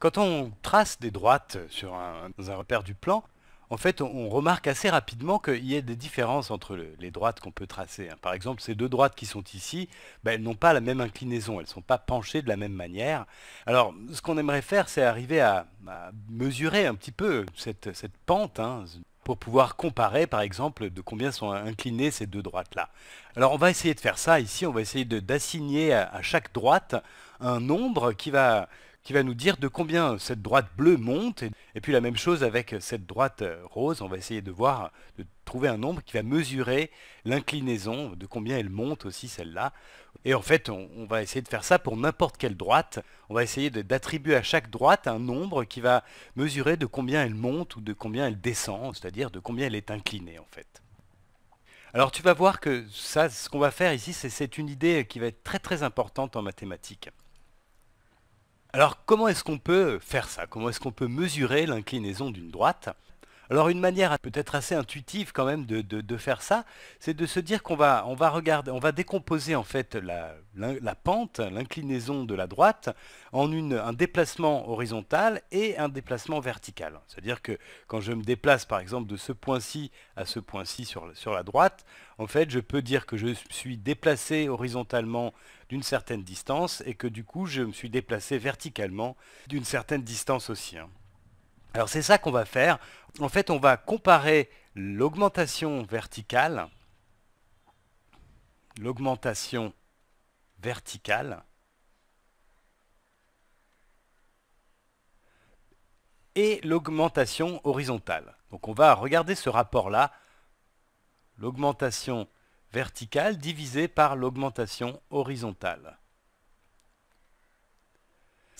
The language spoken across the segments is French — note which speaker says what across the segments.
Speaker 1: Quand on trace des droites sur un, dans un repère du plan, en fait, on, remarque assez rapidement qu'il y a des différences entre les droites qu'on peut tracer. Hein. Par exemple, ces deux droites qui sont ici, ben, elles n'ont pas la même inclinaison, elles ne sont pas penchées de la même manière. Alors, ce qu'on aimerait faire, c'est arriver à, mesurer un petit peu cette, pente, hein, pour pouvoir comparer, par exemple, de combien sont inclinées ces deux droites-là. Alors, on va essayer de faire ça ici, on va essayer d'assigner à chaque droite un nombre qui va qui va nous dire de combien cette droite bleue monte. Et puis la même chose avec cette droite euh, rose, on va essayer de voir, de trouver un nombre qui va mesurer l'inclinaison, de combien elle monte aussi celle-là. Et en fait, on, va essayer de faire ça pour n'importe quelle droite. On va essayer d'attribuer à chaque droite un nombre qui va mesurer de combien elle monte ou de combien elle descend, c'est-à-dire de combien elle est inclinée en fait. Alors tu vas voir que ça, ce qu'on va faire ici, c'est une idée qui va être très très importante en mathématiques. Alors comment est-ce qu'on peut faire ça Comment est-ce qu'on peut mesurer l'inclinaison d'une droite alors une manière peut-être assez intuitive quand même de, faire ça, c'est de se dire qu'on va, on va regarder, on va décomposer en fait la, pente, l'inclinaison de la droite en une, un déplacement horizontal et un déplacement vertical. C'est-à-dire que quand je me déplace par exemple de ce point-ci à ce point-ci sur, la droite, en fait je peux dire que je suis déplacé horizontalement d'une certaine distance et que du coup je me suis déplacé verticalement d'une certaine distance aussi. Hein. Alors c'est ça qu'on va faire. En fait, on va comparer l'augmentation verticale, l'augmentation verticale, et l'augmentation horizontale. Donc on va regarder ce rapport-là, l'augmentation verticale divisée par l'augmentation horizontale.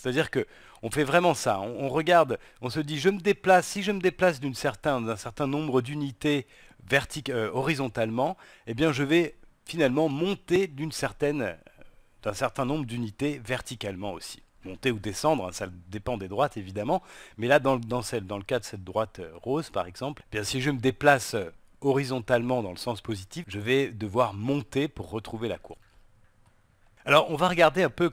Speaker 1: C'est-à-dire qu'on on fait vraiment ça. On, regarde, on se dit, je me déplace. Si je me déplace d'un certain, nombre d'unités euh, horizontalement, eh bien, je vais finalement monter d'une certaine, d'un certain nombre d'unités verticalement aussi. Monter ou descendre, hein, ça dépend des droites évidemment. Mais là, dans, le cas de cette droite euh, rose, par exemple, eh bien, si je me déplace euh, horizontalement dans le sens positif, je vais devoir monter pour retrouver la courbe. Alors on va regarder un peu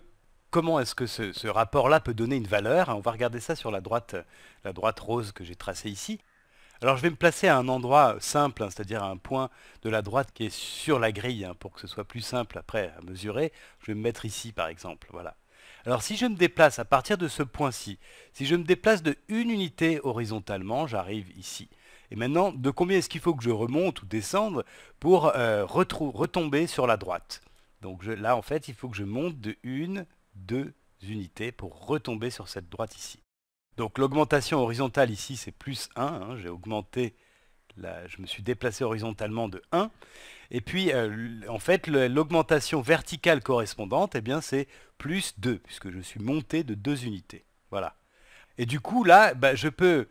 Speaker 1: comment est-ce que ce, rapport-là peut donner une valeur. Hein, on va regarder ça sur la droite, euh, la droite rose que j'ai tracée ici. Alors je vais me placer à un endroit euh, simple, hein, c'est-à-dire à un point de la droite qui est sur la grille, hein, pour que ce soit plus simple après à mesurer. Je vais me mettre ici par exemple, voilà. Alors si je me déplace à partir de ce point-ci, si je me déplace de une unité horizontalement, j'arrive ici. Et maintenant, de combien est-ce qu'il faut que je remonte ou descende pour euh, retomber sur la droite Donc là, en fait, il faut que je monte de une, deux unités pour retomber sur cette droite ici. Donc l'augmentation horizontale ici, c'est plus 1. Hein. J'ai augmenté, la, je me suis déplacé horizontalement de 1. Et puis, euh, en fait, l'augmentation verticale correspondante, eh bien, c'est plus 2, puisque je suis monté de deux unités. Voilà. Et du coup, là, bah, je peux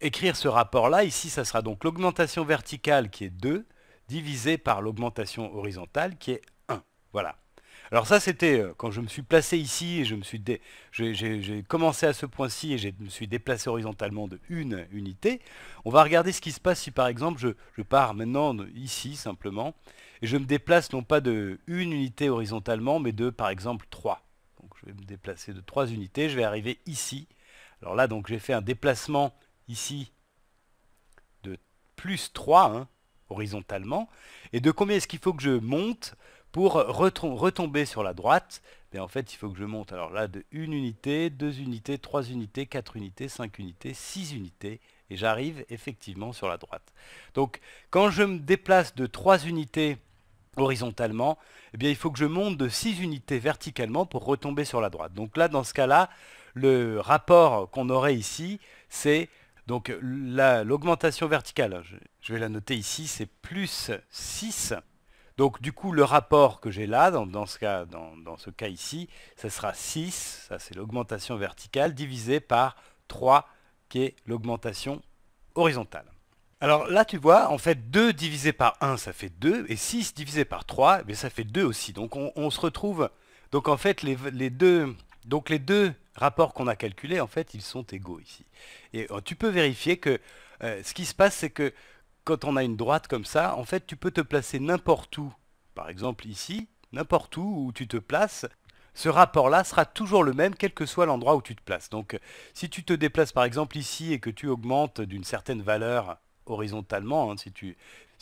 Speaker 1: écrire ce rapport-là. Ici, ça sera donc l'augmentation verticale qui est 2, divisé par l'augmentation horizontale qui est 1. Voilà. Alors ça, c'était euh, quand je me suis placé ici et je me suis j'ai commencé à ce point-ci et je me suis déplacé horizontalement de une unité. On va regarder ce qui se passe si par exemple je, pars maintenant ici simplement et je me déplace non pas de une unité horizontalement mais de par exemple 3. Donc je vais me déplacer de 3 unités, je vais arriver ici. Alors là donc j'ai fait un déplacement ici de plus 3 hein, horizontalement. Et de combien est-ce qu'il faut que je monte pour retomber sur la droite, mais ben, en fait, il faut que je monte. Alors là, de 1 unité, 2 unités, 3 unités, 4 unités, 5 unités, 6 unités. Et j'arrive effectivement sur la droite. Donc, quand je me déplace de 3 unités horizontalement, eh bien, il faut que je monte de 6 unités verticalement pour retomber sur la droite. Donc là, dans ce cas-là, le rapport qu'on aurait ici, c'est donc l'augmentation verticale. Je, je vais la noter ici, c'est plus 6 donc du coup, le rapport que j'ai là, dans, ce cas, dans, ce cas, ici, ça sera 6, ça c'est l'augmentation verticale, divisé par 3, qui est l'augmentation horizontale. Alors là, tu vois, en fait, 2 divisé par 1, ça fait 2, et 6 divisé par 3, eh ça fait 2 aussi. Donc on, se retrouve... Donc en fait, les, deux, donc les deux rapports qu'on a calculés, en fait, ils sont égaux ici. Et euh, tu peux vérifier que euh, ce qui se passe, c'est que quand on a une droite comme ça, en fait, tu peux te placer n'importe où. Par exemple ici, n'importe où où tu te places, ce rapport-là sera toujours le même, quel que soit l'endroit où tu te places. Donc, si tu te déplaces par exemple ici et que tu augmentes d'une certaine valeur horizontalement, hein, si,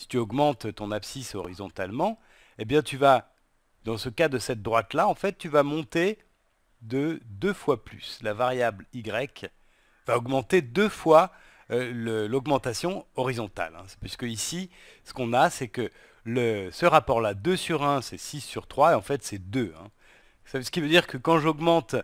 Speaker 1: tu, augmentes ton abscisse horizontalement, eh bien tu vas, dans ce cas de cette droite-là, en fait, tu vas monter de deux fois plus. La variable y va augmenter deux fois euh, l'augmentation horizontale. Hein. puisque ici, ce qu'on a, c'est que ce rapport-là, 2 sur 1, c'est 6 sur 3, et en fait, c'est 2. Hein. ce qui veut dire que quand j'augmente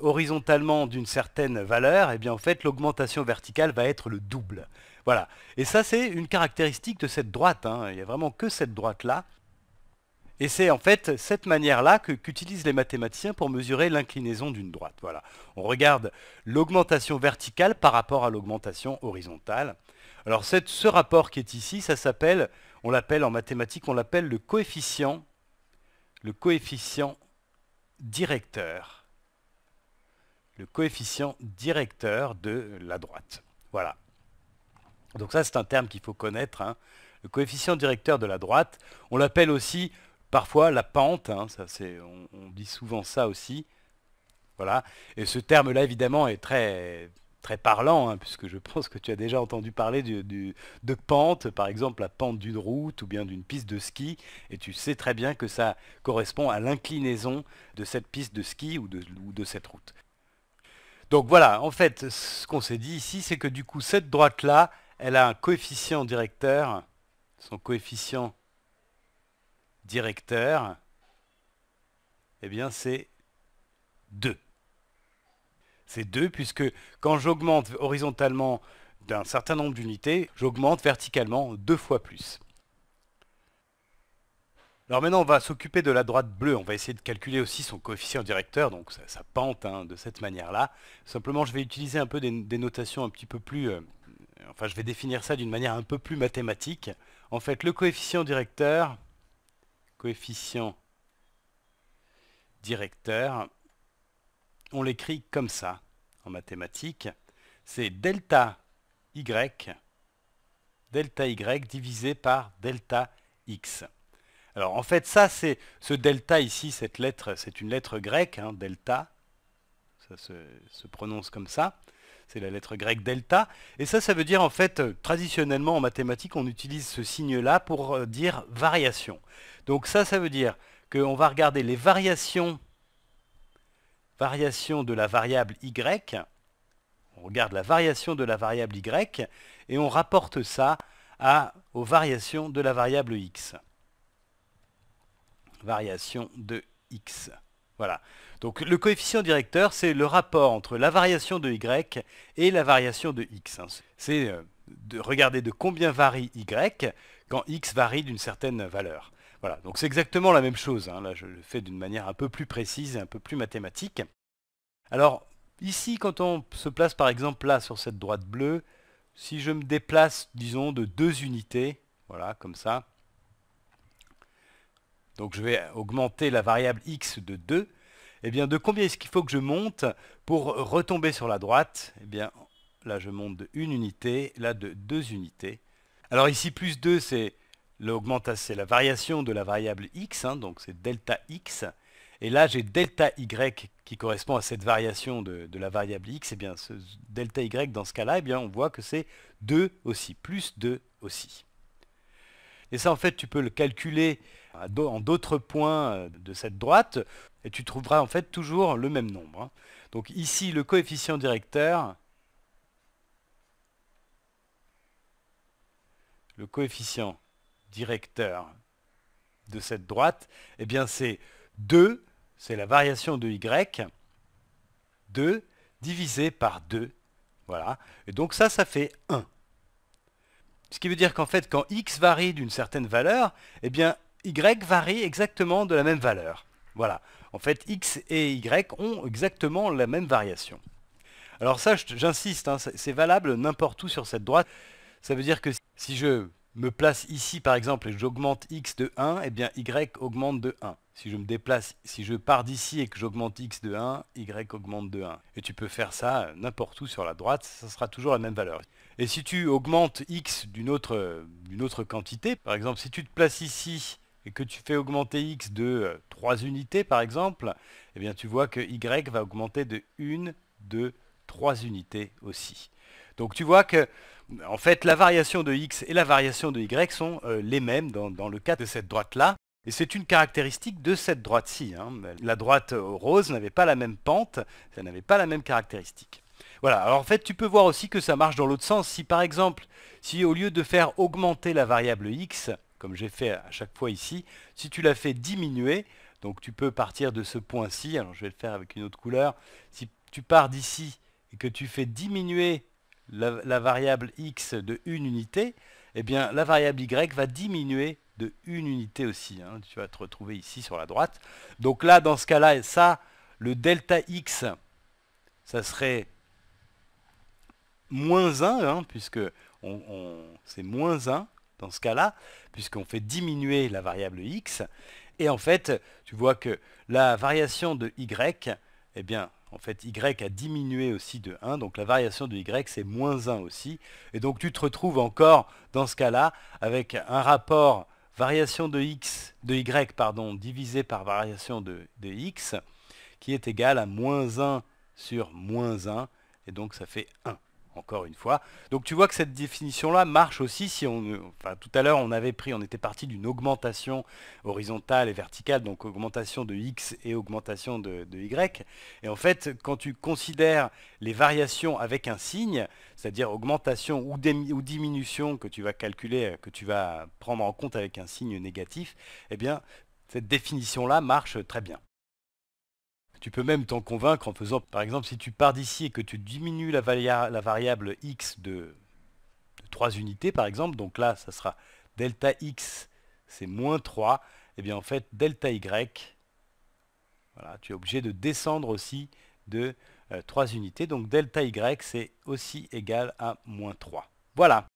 Speaker 1: horizontalement d'une certaine valeur, et eh bien, en fait, l'augmentation verticale va être le double. Voilà. Et ça, c'est une caractéristique de cette droite. Hein. Il n'y a vraiment que cette droite-là et c'est en fait cette manière-là qu'utilisent les mathématiciens pour mesurer l'inclinaison d'une droite. Voilà. On regarde l'augmentation verticale par rapport à l'augmentation horizontale. Alors ce rapport qui est ici, ça s'appelle, on l'appelle en mathématiques, on l'appelle le coefficient, le coefficient directeur. Le coefficient directeur de la droite. Voilà. Donc ça, c'est un terme qu'il faut connaître. Hein. Le coefficient directeur de la droite, on l'appelle aussi Parfois, la pente, hein, ça, on, on, dit souvent ça aussi. Voilà. Et ce terme-là, évidemment, est très, très parlant, hein, puisque je pense que tu as déjà entendu parler de pente, par exemple la pente d'une route ou bien d'une piste de ski, et tu sais très bien que ça correspond à l'inclinaison de cette piste de ski ou de, ou de cette route. Donc voilà, en fait, ce qu'on s'est dit ici, c'est que du coup, cette droite-là, elle a un coefficient directeur, son coefficient directeur, eh bien c'est 2. C'est 2 puisque quand j'augmente horizontalement d'un certain nombre d'unités, j'augmente verticalement deux fois plus. Alors maintenant, on va s'occuper de la droite bleue. On va essayer de calculer aussi son coefficient directeur, donc ça pente hein, de cette manière-là. Simplement, je vais utiliser un peu des, notations un petit peu plus... Euh, enfin, je vais définir ça d'une manière un peu plus mathématique. En fait, le coefficient directeur, coefficient directeur, on l'écrit comme ça en mathématiques. C'est delta y, delta y divisé par delta x. Alors en fait, ça c'est ce delta ici, cette lettre, c'est une lettre grecque, hein, delta, ça se, prononce comme ça c'est la lettre grecque delta. Et ça, ça veut dire en fait, euh, traditionnellement en mathématiques, on utilise ce signe-là pour euh, dire variation. Donc ça, ça veut dire qu'on va regarder les variations, variations de la variable y, on regarde la variation de la variable y, et on rapporte ça à, aux variations de la variable x. Variation de x. Voilà. Donc le coefficient directeur, c'est le rapport entre la variation de y et la variation de x. C'est euh, de regarder de combien varie y quand x varie d'une certaine valeur. Voilà, donc c'est exactement la même chose. Hein. Là, je le fais d'une manière un peu plus précise et un peu plus mathématique. Alors, ici, quand on se place par exemple là sur cette droite bleue, si je me déplace, disons, de deux unités, voilà, comme ça, donc je vais augmenter la variable x de 2, eh bien, de combien est-ce qu'il faut que je monte pour retomber sur la droite Eh bien, là, je monte de 1 unité, là, de deux unités. Alors ici, plus 2, c'est l'augmentation, c'est la variation de la variable x, hein, donc c'est delta x. Et là, j'ai delta y qui correspond à cette variation de, la variable x. Et eh bien, ce delta y, dans ce cas-là, eh bien, on voit que c'est 2 aussi, plus 2 aussi. Et ça, en fait, tu peux le calculer en d'autres points euh, de cette droite, et tu trouveras en fait toujours le même nombre. Hein. Donc ici, le coefficient directeur, le coefficient directeur de cette droite, eh bien c'est 2, c'est la variation de y, 2 divisé par 2. Voilà. Et donc ça, ça fait 1. Ce qui veut dire qu'en fait, quand x varie d'une certaine valeur, eh bien, y varie exactement de la même valeur. Voilà. En fait, x et y ont exactement la même variation. Alors ça, j'insiste, hein, c'est valable n'importe où sur cette droite. Ça veut dire que si je me place ici par exemple et j'augmente x de 1, et eh bien y augmente de 1. Si je me déplace, si je pars d'ici et que j'augmente x de 1, y augmente de 1. Et tu peux faire ça euh, n'importe où sur la droite, ça sera toujours la même valeur. Et si tu augmentes x d'une autre, euh, autre quantité, par exemple si tu te places ici et que tu fais augmenter x de 3 euh, unités par exemple, et eh bien tu vois que y va augmenter de 1, 2, 3 unités aussi. Donc tu vois que en fait, la variation de x et la variation de y sont euh, les mêmes dans, le cas de cette droite-là. Et c'est une caractéristique de cette droite-ci. Hein. La droite euh, rose n'avait pas la même pente, ça n'avait pas la même caractéristique. Voilà, alors en fait, tu peux voir aussi que ça marche dans l'autre sens. Si par exemple, si au lieu de faire augmenter la variable x, comme j'ai fait à chaque fois ici, si tu la fais diminuer, donc tu peux partir de ce point-ci, alors je vais le faire avec une autre couleur, si tu pars d'ici et que tu fais diminuer la, variable x de une unité, eh bien la variable y va diminuer de une unité aussi. Hein. Tu vas te retrouver ici sur la droite. Donc là, dans ce cas-là, ça, le delta x, ça serait moins 1, hein, puisque on, c'est moins 1 dans ce cas-là, puisqu'on fait diminuer la variable x. Et en fait, tu vois que la variation de y, eh bien, en fait, y a diminué aussi de 1, donc la variation de y, c'est moins 1 aussi. Et donc tu te retrouves encore, dans ce cas-là, avec un rapport variation de y, pardon, divisé par variation de x, qui est égal à moins 1 sur moins 1, et donc ça fait 1 encore une fois. Donc tu vois que cette définition-là marche aussi si on... Enfin, tout à l'heure, on avait pris, on était parti d'une augmentation horizontale et verticale, donc augmentation de x et augmentation de, y. Et en fait, quand tu considères les variations avec un signe, c'est-à-dire augmentation ou, ou, diminution que tu vas calculer, que tu vas prendre en compte avec un signe négatif, eh bien, cette définition-là marche très bien. Tu peux même t'en convaincre en faisant, par exemple, si tu pars d'ici et que tu diminues la, variable x de, 3 unités, par exemple, donc là, ça sera delta x, c'est moins 3, et eh bien en fait, delta y, voilà, tu es obligé de descendre aussi de 3 euh, unités, donc delta y, c'est aussi égal à moins 3. Voilà.